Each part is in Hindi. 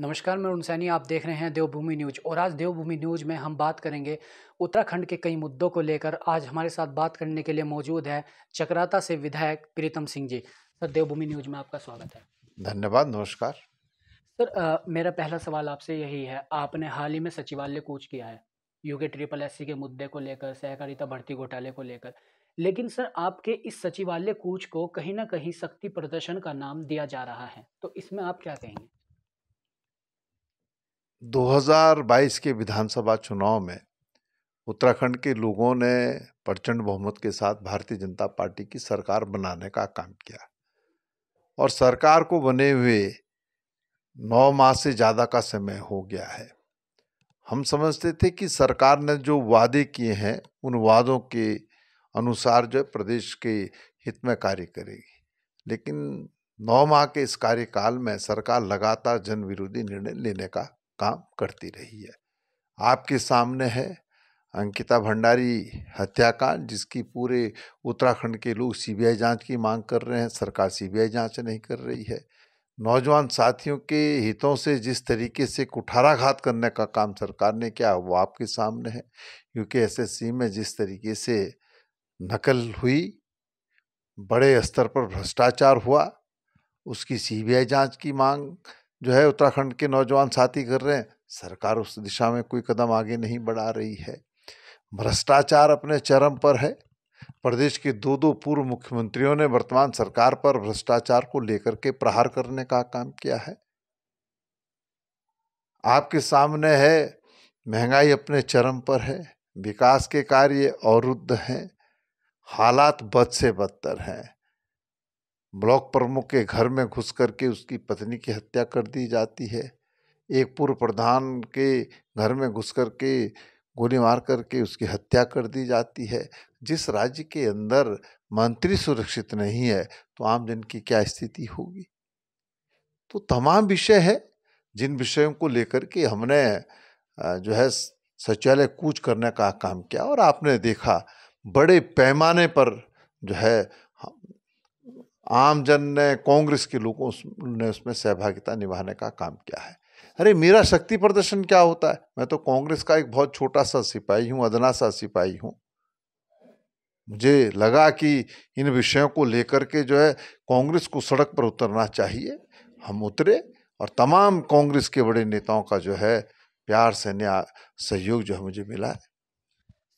नमस्कार मैं उनसैनी आप देख रहे हैं देवभूमि न्यूज और आज देवभूमि न्यूज में हम बात करेंगे उत्तराखंड के कई मुद्दों को लेकर आज हमारे साथ बात करने के लिए मौजूद है चक्राता से विधायक प्रीतम सिंह जी सर देवभूमि न्यूज में आपका स्वागत है धन्यवाद नमस्कार सर आ, मेरा पहला सवाल आपसे यही है आपने हाल ही में सचिवालय कूच किया है यूके ट्रिपल एस के मुद्दे को लेकर सहकारिता भर्ती घोटाले को लेकर लेकिन सर आपके इस सचिवालय कूच को कहीं ना कहीं शक्ति प्रदर्शन का नाम दिया जा रहा है तो इसमें आप क्या कहेंगे 2022 के विधानसभा चुनाव में उत्तराखंड के लोगों ने प्रचंड बहुमत के साथ भारतीय जनता पार्टी की सरकार बनाने का काम किया और सरकार को बने हुए नौ माह से ज़्यादा का समय हो गया है हम समझते थे कि सरकार ने जो वादे किए हैं उन वादों के अनुसार जो प्रदेश के हित में कार्य करेगी लेकिन नौ माह के इस कार्यकाल में सरकार लगातार जन विरोधी निर्णय लेने का काम करती रही है आपके सामने है अंकिता भंडारी हत्याकांड जिसकी पूरे उत्तराखंड के लोग सीबीआई जांच की मांग कर रहे हैं सरकार सीबीआई जांच नहीं कर रही है नौजवान साथियों के हितों से जिस तरीके से कुठाराघात करने का काम सरकार ने किया वो आपके सामने है क्योंकि एसएससी में जिस तरीके से नकल हुई बड़े स्तर पर भ्रष्टाचार हुआ उसकी सीबीआई जांच की मांग जो है उत्तराखंड के नौजवान साथी कर रहे हैं सरकार उस दिशा में कोई कदम आगे नहीं बढ़ा रही है भ्रष्टाचार अपने चरम पर है प्रदेश के दो दो पूर्व मुख्यमंत्रियों ने वर्तमान सरकार पर भ्रष्टाचार को लेकर के प्रहार करने का काम किया है आपके सामने है महंगाई अपने चरम पर है विकास के कार्य अवरुद्ध हैं हालात बद से बदतर हैं ब्लॉक प्रमुख के घर में घुस करके उसकी पत्नी की हत्या कर दी जाती है एक पूर्व प्रधान के घर में घुस करके गोली मार करके उसकी हत्या कर दी जाती है जिस राज्य के अंदर मंत्री सुरक्षित नहीं है तो आम जन की क्या स्थिति होगी तो तमाम विषय है जिन विषयों को लेकर के हमने जो है सचिवालय कूच करने का काम किया और आपने देखा बड़े पैमाने पर जो है आमजन ने कांग्रेस के लोगों ने उसमें सहभागिता निभाने का काम किया है अरे मेरा शक्ति प्रदर्शन क्या होता है मैं तो कांग्रेस का एक बहुत छोटा सा सिपाही हूँ अदना सा सिपाही हूँ मुझे लगा कि इन विषयों को लेकर के जो है कांग्रेस को सड़क पर उतरना चाहिए हम उतरे और तमाम कांग्रेस के बड़े नेताओं का जो है प्यार से न्याय सहयोग जो है मुझे मिला है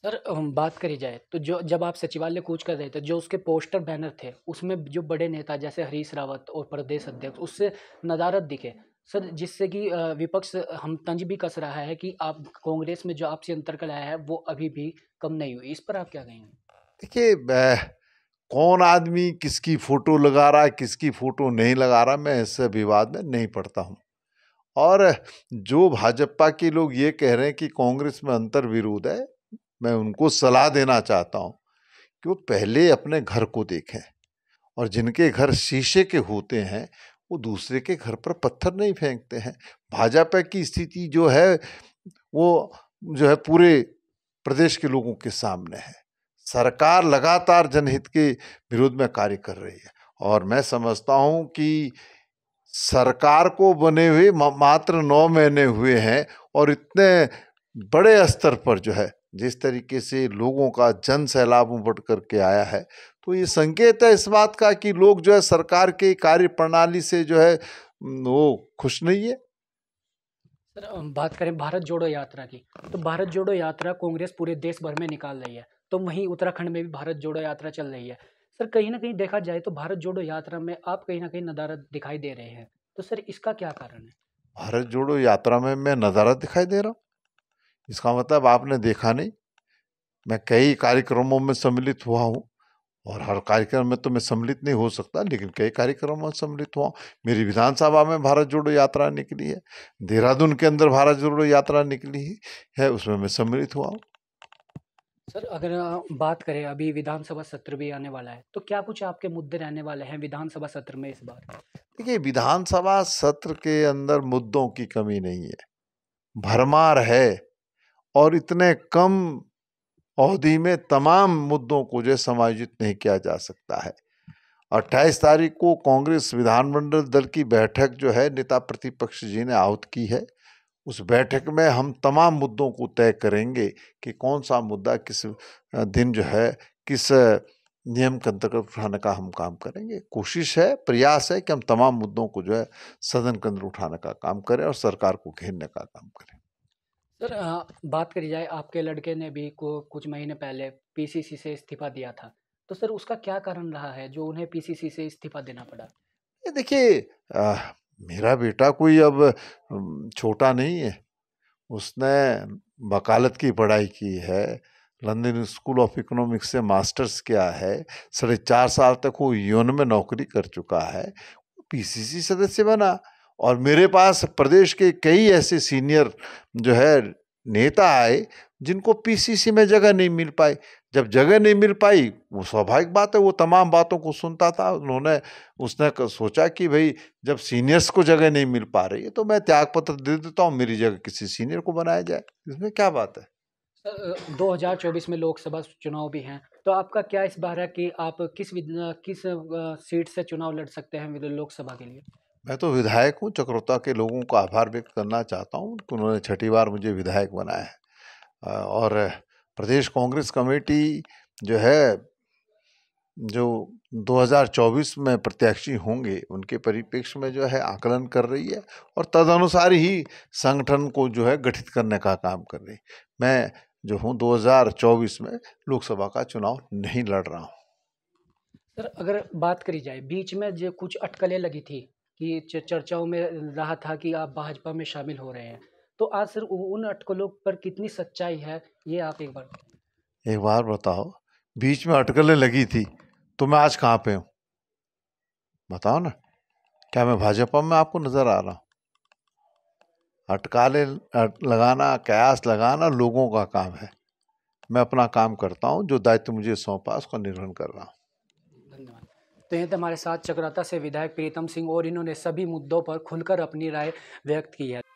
सर बात करी जाए तो जो जब आप सचिवालय कूच कर रहे थे जो उसके पोस्टर बैनर थे उसमें जो बड़े नेता जैसे हरीश रावत और प्रदेश अध्यक्ष उससे नदारत दिखे सर जिससे कि विपक्ष हम तंज भी कस रहा है कि आप कांग्रेस में जो आपसी अंतर कल आया है वो अभी भी कम नहीं हुई इस पर आप क्या कहेंगे देखिए कौन आदमी किसकी फ़ोटो लगा रहा है किसकी फ़ोटो नहीं लगा रहा मैं इससे विवाद में नहीं पड़ता हूँ और जो भाजपा के लोग ये कह रहे हैं कि कांग्रेस में अंतर विरोध है मैं उनको सलाह देना चाहता हूँ कि वो पहले अपने घर को देखें और जिनके घर शीशे के होते हैं वो दूसरे के घर पर पत्थर नहीं फेंकते हैं भाजपा की स्थिति जो है वो जो है पूरे प्रदेश के लोगों के सामने है सरकार लगातार जनहित के विरोध में कार्य कर रही है और मैं समझता हूँ कि सरकार को बने हुए मात्र नौ महीने हुए हैं और इतने बड़े स्तर पर जो है जिस तरीके से लोगों का जन सैलाब उमड़ करके आया है तो ये संकेत है इस बात का कि लोग जो है सरकार के कार्य प्रणाली से जो है वो खुश नहीं है सर बात करें भारत जोड़ो यात्रा की तो भारत जोड़ो यात्रा कांग्रेस पूरे देश भर में निकाल रही है तो वहीं उत्तराखंड में भी भारत जोड़ो यात्रा चल रही है सर कहीं ना कहीं देखा जाए तो भारत जोड़ो यात्रा में आप कहीं ना कहीं नदारत दिखाई दे रहे हैं तो सर इसका क्या कारण है भारत जोड़ो यात्रा में मैं नज़ारा दिखाई दे रहा हूँ इसका मतलब आपने देखा नहीं मैं कई कार्यक्रमों में सम्मिलित हुआ हूँ और हर कार्यक्रम में तो मैं सम्मिलित नहीं हो सकता लेकिन कई कार्यक्रमों में सम्मिलित हुआ मेरी विधानसभा में भारत जोड़ो यात्रा निकली है देहरादून के अंदर भारत जोड़ो यात्रा निकली है उसमें मैं सम्मिलित हुआ हूँ सर अगर बात करें अभी विधानसभा सत्र भी आने वाला है तो क्या कुछ आपके मुद्दे रहने वाले हैं विधानसभा सत्र में इस बार देखिए विधानसभा सत्र के अंदर मुद्दों की कमी नहीं है भरमार है और इतने कम अवधि में तमाम मुद्दों को जो समायोजित नहीं किया जा सकता है 28 तारीख को कांग्रेस विधानमंडल दल की बैठक जो है नेता प्रतिपक्ष जी ने आहुत की है उस बैठक में हम तमाम मुद्दों को तय करेंगे कि कौन सा मुद्दा किस दिन जो है किस नियम के अंतर्गत उठाने का हम काम करेंगे कोशिश है प्रयास है कि हम तमाम मुद्दों को जो है सदन के अंदर उठाने का काम करें और सरकार को घेरने का काम करें सर बात करी जाए आपके लड़के ने भी को कुछ महीने पहले पीसीसी से इस्तीफ़ा दिया था। तो सर उसका क्या कारण रहा है जो उन्हें पीसीसी से इस्तीफ़ा देना पड़ा? ये देखिए मेरा बेटा कोई अब छोटा नहीं है। उसने वकालत की पढ़ाई की है। लंदन स्कूल ऑफ इकोनॉमिक्स से मास्टर्स किया है। साढ़े चार साल तक वो यून में नौकरी कर चुका है। पीसीसी सदस्य बना। और मेरे पास प्रदेश के कई ऐसे सीनियर जो है नेता आए जिनको पीसीसी में जगह नहीं मिल पाई जब जगह नहीं मिल पाई वो स्वाभाविक बात है वो तमाम बातों को सुनता था उन्होंने उसने सोचा कि भाई जब सीनियर्स को जगह नहीं मिल पा रही है तो मैं त्याग पत्र दे देता हूँ मेरी जगह किसी सीनियर को बनाया जाए इसमें क्या बात है 2024 में लोकसभा चुनाव भी हैं तो आपका क्या इस बार है कि आप किस किस सीट से चुनाव लड़ सकते हैं लोकसभा के लिए मैं तो विधायक हूँ चक्रोता के लोगों का आभार व्यक्त करना चाहता हूँ कि उन्होंने छठी बार मुझे विधायक बनाया है और प्रदेश कांग्रेस कमेटी जो है जो 2024 में प्रत्याशी होंगे उनके परिप्रेक्ष्य में जो है आकलन कर रही है और तदनुसार ही संगठन को जो है गठित करने का काम कर रही मैं जो हूँ 2024 में लोकसभा का चुनाव नहीं लड़ रहा हूँ सर अगर बात करी जाए बीच में जो कुछ अटकलें लगी थी कि चर्चाओं में रहा था कि आप भाजपा में शामिल हो रहे हैं तो आज सर उन अटकलों पर कितनी सच्चाई है ये आप एक बार एक बार बताओ बीच में अटकलें लगी थी तो मैं आज कहाँ पे हूँ बताओ ना क्या मैं भाजपा में आपको नज़र आ रहा हूँ अटकाले लगाना कयास लगाना लोगों का काम है मैं अपना काम करता हूँ जो दायित्व मुझे सौंपा उसका निर्वहन कर रहा हूँ तो यहीं हमारे साथ चक्राता से विधायक प्रीतम सिंह और इन्होंने सभी मुद्दों पर खुलकर अपनी राय व्यक्त की है